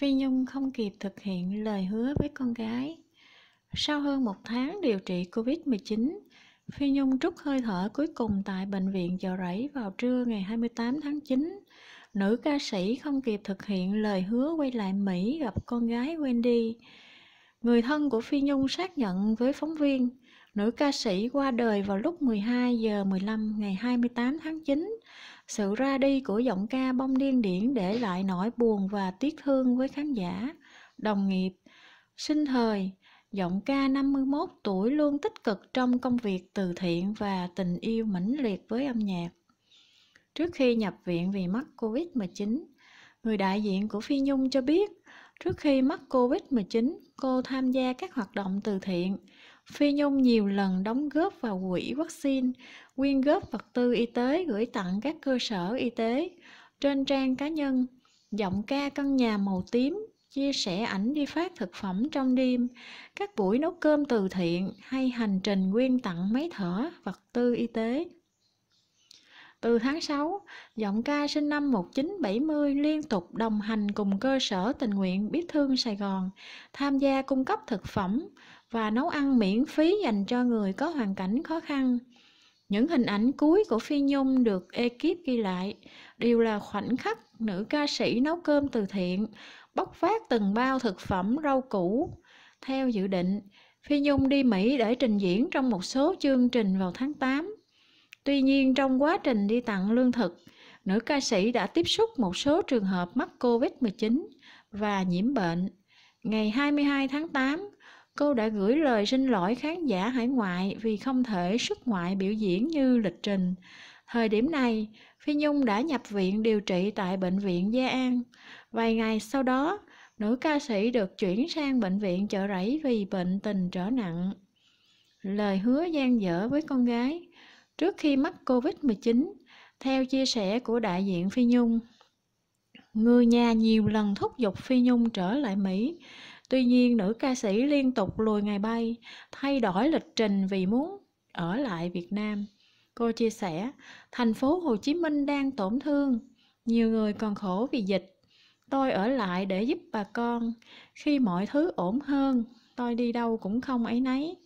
Phi Nhung không kịp thực hiện lời hứa với con gái. Sau hơn một tháng điều trị Covid-19, Phi Nhung trút hơi thở cuối cùng tại bệnh viện chợ rẫy vào trưa ngày 28 tháng 9. Nữ ca sĩ không kịp thực hiện lời hứa quay lại Mỹ gặp con gái Wendy. Người thân của Phi Nhung xác nhận với phóng viên, nữ ca sĩ qua đời vào lúc 12 giờ 15 ngày 28 tháng 9 sự ra đi của giọng ca bông điên điển để lại nỗi buồn và tiếc thương với khán giả, đồng nghiệp. Sinh thời, giọng ca 51 tuổi luôn tích cực trong công việc từ thiện và tình yêu mãnh liệt với âm nhạc. Trước khi nhập viện vì mắc Covid-19, người đại diện của Phi Nhung cho biết, trước khi mắc Covid-19, cô tham gia các hoạt động từ thiện, Phi Nhung nhiều lần đóng góp vào quỹ vaccine, quyên góp vật tư y tế gửi tặng các cơ sở y tế. Trên trang cá nhân, giọng ca căn nhà màu tím chia sẻ ảnh đi phát thực phẩm trong đêm, các buổi nấu cơm từ thiện hay hành trình quyên tặng máy thở, vật tư y tế. Từ tháng 6, giọng ca sinh năm 1970 liên tục đồng hành cùng cơ sở tình nguyện Biết Thương Sài Gòn, tham gia cung cấp thực phẩm, và nấu ăn miễn phí dành cho người có hoàn cảnh khó khăn. Những hình ảnh cuối của Phi Nhung được ekip ghi lại đều là khoảnh khắc nữ ca sĩ nấu cơm từ thiện, bóc phát từng bao thực phẩm rau củ. Theo dự định, Phi Nhung đi Mỹ để trình diễn trong một số chương trình vào tháng 8. Tuy nhiên trong quá trình đi tặng lương thực, nữ ca sĩ đã tiếp xúc một số trường hợp mắc COVID-19 và nhiễm bệnh. Ngày 22 tháng 8, cô đã gửi lời xin lỗi khán giả hải ngoại vì không thể xuất ngoại biểu diễn như lịch trình. Thời điểm này, Phi Nhung đã nhập viện điều trị tại Bệnh viện Gia An. Vài ngày sau đó, nữ ca sĩ được chuyển sang bệnh viện chợ rẫy vì bệnh tình trở nặng. Lời hứa gian dở với con gái trước khi mắc Covid-19, theo chia sẻ của đại diện Phi Nhung. Người nhà nhiều lần thúc giục Phi Nhung trở lại Mỹ, Tuy nhiên, nữ ca sĩ liên tục lùi ngày bay, thay đổi lịch trình vì muốn ở lại Việt Nam. Cô chia sẻ, thành phố Hồ Chí Minh đang tổn thương, nhiều người còn khổ vì dịch. Tôi ở lại để giúp bà con, khi mọi thứ ổn hơn, tôi đi đâu cũng không ấy nấy.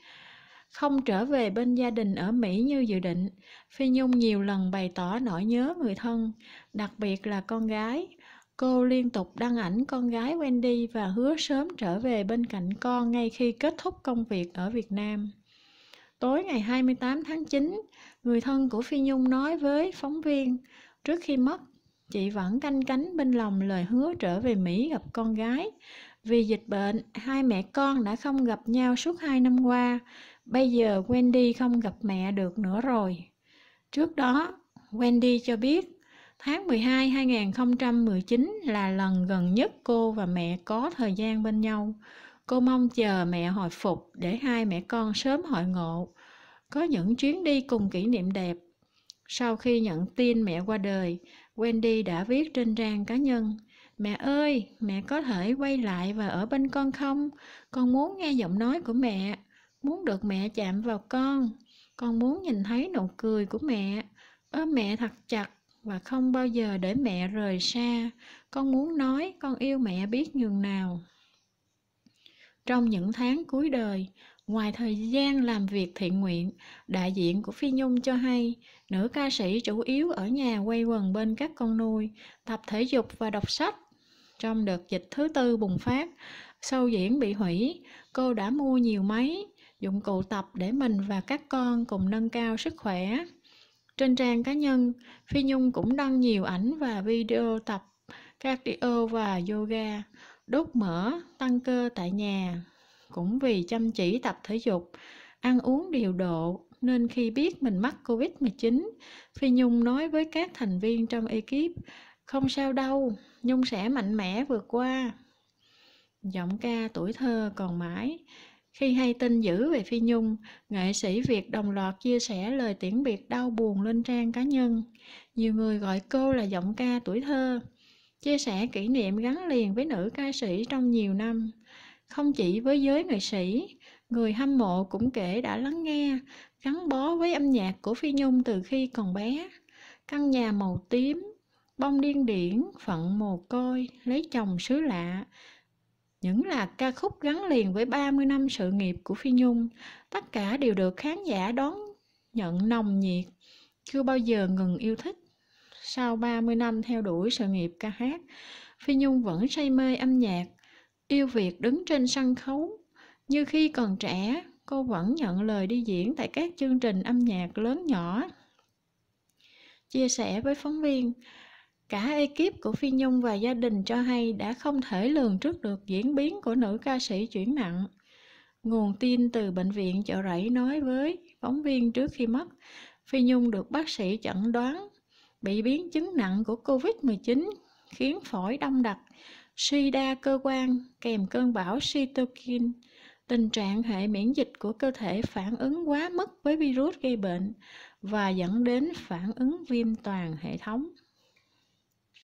Không trở về bên gia đình ở Mỹ như dự định, Phi Nhung nhiều lần bày tỏ nỗi nhớ người thân, đặc biệt là con gái. Cô liên tục đăng ảnh con gái Wendy và hứa sớm trở về bên cạnh con ngay khi kết thúc công việc ở Việt Nam. Tối ngày 28 tháng 9, người thân của Phi Nhung nói với phóng viên, trước khi mất, chị vẫn canh cánh bên lòng lời hứa trở về Mỹ gặp con gái. Vì dịch bệnh, hai mẹ con đã không gặp nhau suốt hai năm qua. Bây giờ Wendy không gặp mẹ được nữa rồi. Trước đó, Wendy cho biết Tháng 12 2019 là lần gần nhất cô và mẹ có thời gian bên nhau. Cô mong chờ mẹ hồi phục để hai mẹ con sớm hội ngộ, có những chuyến đi cùng kỷ niệm đẹp. Sau khi nhận tin mẹ qua đời, Wendy đã viết trên trang cá nhân, Mẹ ơi, mẹ có thể quay lại và ở bên con không? Con muốn nghe giọng nói của mẹ, muốn được mẹ chạm vào con, con muốn nhìn thấy nụ cười của mẹ, ôm mẹ thật chặt và không bao giờ để mẹ rời xa con muốn nói con yêu mẹ biết nhường nào trong những tháng cuối đời ngoài thời gian làm việc thiện nguyện đại diện của phi nhung cho hay nữ ca sĩ chủ yếu ở nhà quay quần bên các con nuôi tập thể dục và đọc sách trong đợt dịch thứ tư bùng phát sau diễn bị hủy cô đã mua nhiều máy dụng cụ tập để mình và các con cùng nâng cao sức khỏe trên trang cá nhân, Phi Nhung cũng đăng nhiều ảnh và video tập cardio và yoga, đốt mỡ, tăng cơ tại nhà. Cũng vì chăm chỉ tập thể dục, ăn uống điều độ nên khi biết mình mắc Covid-19, Phi Nhung nói với các thành viên trong ekip, không sao đâu, Nhung sẽ mạnh mẽ vượt qua. Giọng ca tuổi thơ còn mãi, khi hay tin dữ về Phi Nhung, nghệ sĩ Việt đồng loạt chia sẻ lời tiễn biệt đau buồn lên trang cá nhân. Nhiều người gọi cô là giọng ca tuổi thơ, chia sẻ kỷ niệm gắn liền với nữ ca sĩ trong nhiều năm. Không chỉ với giới nghệ sĩ, người hâm mộ cũng kể đã lắng nghe, gắn bó với âm nhạc của Phi Nhung từ khi còn bé. Căn nhà màu tím, bông điên điển, phận mồ côi, lấy chồng xứ lạ, những là ca khúc gắn liền với 30 năm sự nghiệp của Phi Nhung, tất cả đều được khán giả đón nhận nồng nhiệt, chưa bao giờ ngừng yêu thích. Sau 30 năm theo đuổi sự nghiệp ca hát, Phi Nhung vẫn say mê âm nhạc, yêu việc đứng trên sân khấu. Như khi còn trẻ, cô vẫn nhận lời đi diễn tại các chương trình âm nhạc lớn nhỏ. Chia sẻ với phóng viên, Cả ekip của Phi Nhung và gia đình cho hay đã không thể lường trước được diễn biến của nữ ca sĩ chuyển nặng. Nguồn tin từ bệnh viện chợ rẫy nói với phóng viên trước khi mất, Phi Nhung được bác sĩ chẩn đoán bị biến chứng nặng của COVID-19 khiến phổi đông đặc, suy đa cơ quan kèm cơn bão cytokine, tình trạng hệ miễn dịch của cơ thể phản ứng quá mức với virus gây bệnh và dẫn đến phản ứng viêm toàn hệ thống.